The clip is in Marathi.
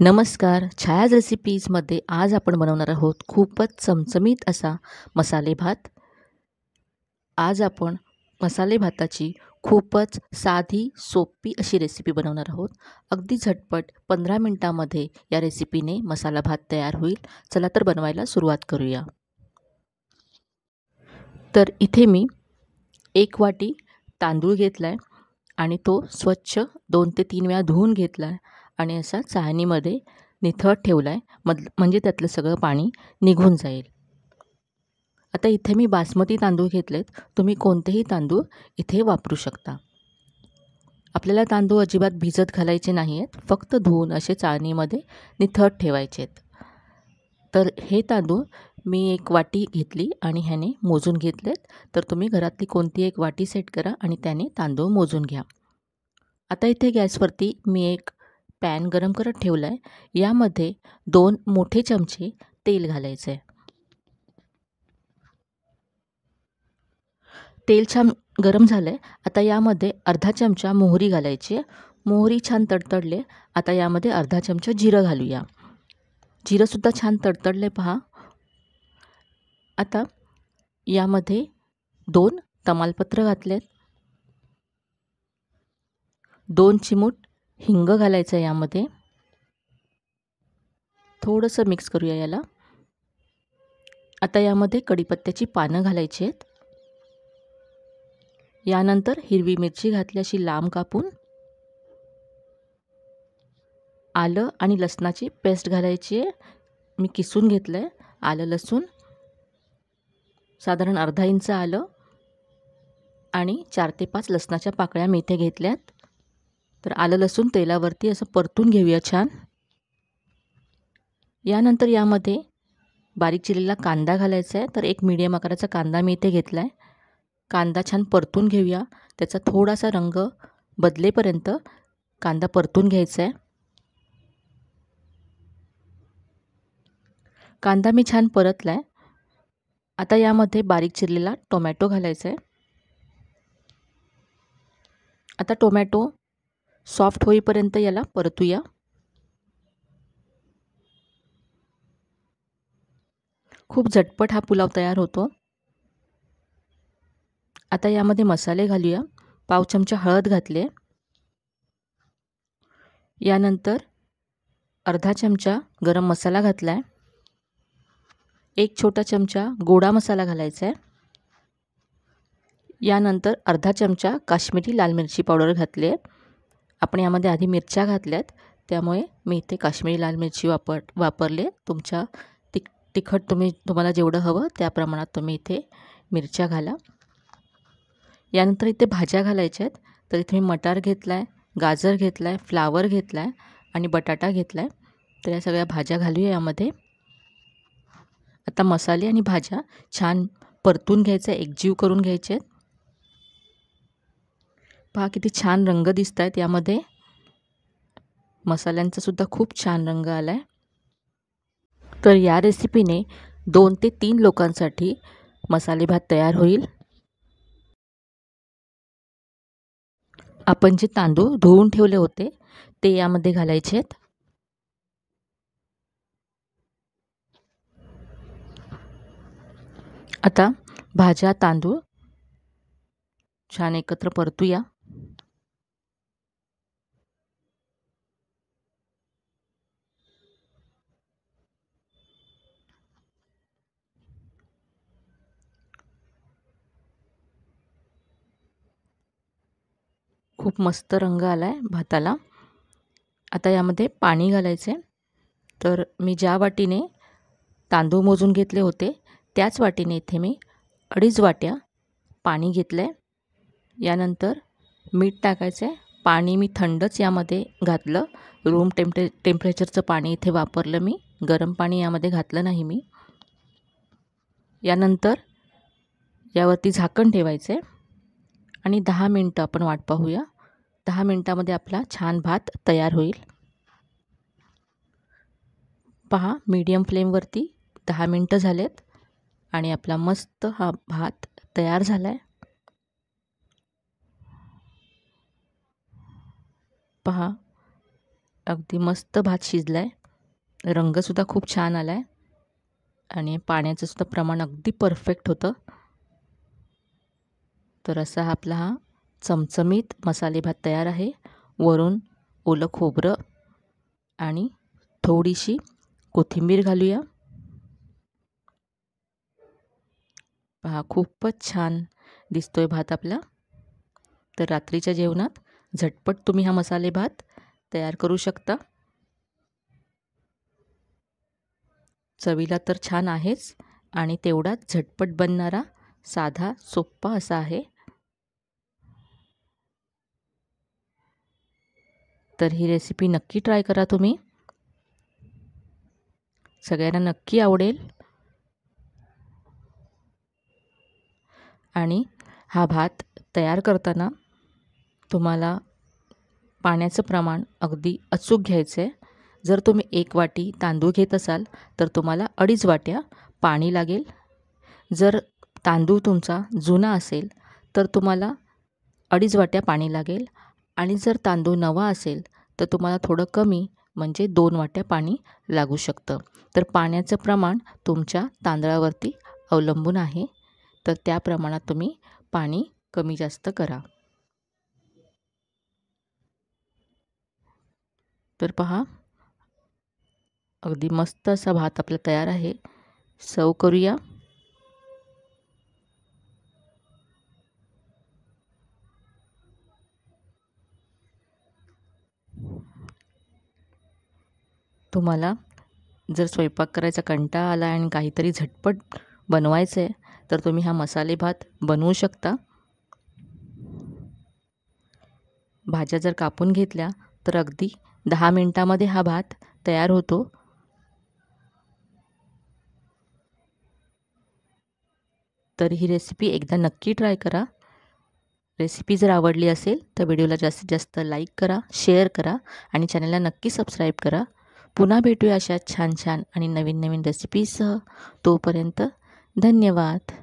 नमस्कार छायाज रेसिपीजमध्ये आज आपण बनवणार आहोत खूपच चमचमीत असा मसाले भात आज आपण मसाले भाताची खूपच साधी सोपी अशी रेसिपी बनवणार आहोत अगदी झटपट पंधरा मिनटामध्ये या रेसिपीने मसाला भात तयार होईल चला तर बनवायला सुरुवात करूया तर इथे मी एक वाटी तांदूळ घेतला आहे आणि तो स्वच्छ दोन ते तीन वेळा धुवून घेतला आहे आणि असा चाळणीमध्ये निथळत ठेवला आहे मद म्हणजे त्यातलं सगळं पाणी निघून जाईल आता इथे मी बासमती तांदूळ घेतलेत तुम्ही कोणतेही तांदूळ इथे वापरू शकता आपल्याला तांदूळ अजिबात भिजत घालायचे नाही आहेत फक्त धुवून असे चाळणीमध्ये निथळत ठेवायचे आहेत तर हे तांदूळ मी एक वाटी घेतली आणि ह्याने मोजून घेतलेत तर तुम्ही घरातली कोणती एक वाटी सेट करा आणि त्याने तांदूळ मोजून घ्या आता इथे गॅसवरती मी एक पॅन गरम करत ठेवलं आहे यामध्ये दोन मोठे चमचे तेल घालायचं आहे तेल छान गरम झालं आहे आता यामध्ये अर्धा चमचा मोहरी घालायची मोहरी छान तडतडले आता यामध्ये अर्धा चमचा जिरं घालूया जिरंसुद्धा छान तडतडले पहा आता यामध्ये दोन तमालपत्र घातलेत दोन चिमूट हिंग घालायचं आहे यामध्ये थोडंसं मिक्स करूया याला आता यामध्ये कढीपत्त्याची पानं घालायची आहेत यानंतर हिरवी मिरची घातल्याशी लांब कापून आलं आणि लसणाची पेस्ट घालायची आहे मी किसून घेतलं आहे आलं लसूण साधारण अर्धा इंच आलं आणि चार ते पाच लसणाच्या पाकळ्या मी इथे घेतल्यात तर आलं लसूण तेलावरती असं परतून घेऊया छान यानंतर यामध्ये बारीक चिरलेला कांदा घालायचा आहे तर एक मीडियम आकाराचा कांदा मी इथे घेतला आहे कांदा छान परतून घेऊया त्याचा थोडासा रंग बदलेपर्यंत कांदा परतून घ्यायचा आहे कांदा मी छान परतला आहे आता यामध्ये बारीक चिरलेला टोमॅटो घालायचा आहे आता टोमॅटो सॉफ्ट होईपर्यंत याला परतूया खूप झटपट हा पुलाव तयार होतो आता यामध्ये मसाले घालूया पाव चमचा हळद घातले यानंतर अर्धा चमचा गरम मसाला घातला आहे एक छोटा चमचा गोडा मसाला घालायचा आहे यानंतर अर्धा चमचा काश्मीरी लाल मिरची पावडर घातली आहे आपण यामध्ये आधी मिरच्या घातल्यात त्यामुळे मी इथे काश्मीरी लाल मिरची वापर वापरले तुमच्या तिक तिखट तुम्ही तुम्हाला जेवढं हवं त्या प्रमाणात तुम्ही इथे मिरच्या घाला यानंतर इथे भाज्या घालायच्या आहेत तर इथे मी मटार घेतला आहे गाजर घेतला आहे फ्लावर घेतला आहे आणि बटाटा घेतला आहे तर या सगळ्या भाज्या घालूया यामध्ये आता मसाले आणि भाज्या छान परतून घ्यायचं आहे एकजीव करून घ्यायचे आहेत पहा किती छान रंग दिसत आहेत यामध्ये मसाल्यांचासुद्धा खूप छान रंग आला आहे तर या रेसिपीने दोन ते तीन लोकांसाठी मसाले भात तयार होईल आपण जे तांदूळ धुवून ठेवले होते ते यामध्ये घालायचे आहेत आता भाज्या तांदूळ छान एकत्र परतूया खूप मस्त रंग आला आहे भाताला आता यामध्ये पाणी घालायचं तर मी ज्या वाटीने तांदूळ मोजून घेतले होते त्याच वाटीने इथे मी अडीच वाट्या पाणी घेतलं आहे यानंतर मीठ टाकायचं आहे पाणी मी थंडच यामध्ये घातलं रूम टेम्परे टेम्परेचरचं पाणी इथे वापरलं मी गरम पाणी यामध्ये घातलं नाही मी यानंतर यावरती झाकण ठेवायचं आहे आणि दहा मिनटं आपण वाट पाहूया दहा मिनटामध्ये आपला छान भात तयार होईल पहा मीडियम फ्लेमवरती दहा मिनटं झालेत आणि आपला मस्त हा भात तयार झाला आहे पहा अगदी मस्त भात शिजला आहे रंगसुद्धा खूप छान आला आहे आणि पाण्याचंसुद्धा प्रमाण अगदी परफेक्ट होतं तर असा आपला हा चमचमीत मसाले भात तयार आहे वरून ओलं खोबरं आणि थोडीशी कोथिंबीर घालूया पहा खूपच छान दिसतो आहे भात आपला तर रात्रीच्या जेवणात झटपट तुम्ही हा मसाले भात तयार करू शकता चवीला तर छान आहेच आणि तेवढाच झटपट बनणारा साधा सोप्पा असा आहे तर ही रेसिपी नक्की ट्राय करा तुम्ही सगळ्यांना नक्की आवडेल आणि हा भात तयार करताना तुम्हाला पाण्याचं प्रमाण अगदी अचूक घ्यायचं आहे जर तुम्ही एक वाटी तांदूळ घेत असाल तर तुम्हाला अडीच वाट्या पाणी लागेल जर तांदूळ तुमचा जुना असेल तर तुम्हाला अडीच वाट्या पाणी लागेल आणि जर तांदूळ नवा असेल तर तुम्हाला थोडं कमी म्हणजे दोन वाट्या पाणी लागू शकतं तर पाण्याचं प्रमाण तुमच्या तांदळावरती अवलंबून आहे तर त्या प्रमाणात तुम्ही पाणी कमी जास्त करा तर पहा अगदी मस्त असा भात आपला तयार आहे सर्व करूया तुम्हाला जर स्वयंपाक करायचा कंटाळा आला आणि काहीतरी झटपट बनवायचं आहे तर तुम्ही हा मसाले भात बनवू शकता भाज्या जर कापून घेतल्या तर अगदी दहा मिनटामध्ये हा भात तयार होतो तर ही रेसिपी एकदा नक्की ट्राय करा रेसिपी जर आवडली असेल तर व्हिडिओला जास्तीत जास्त लाईक करा शेअर करा आणि चॅनलला नक्की सबस्क्राईब करा पुन्हा भेटूया अशा छान छान आणि नवीन नवीन रेसिपीसह तोपर्यंत धन्यवाद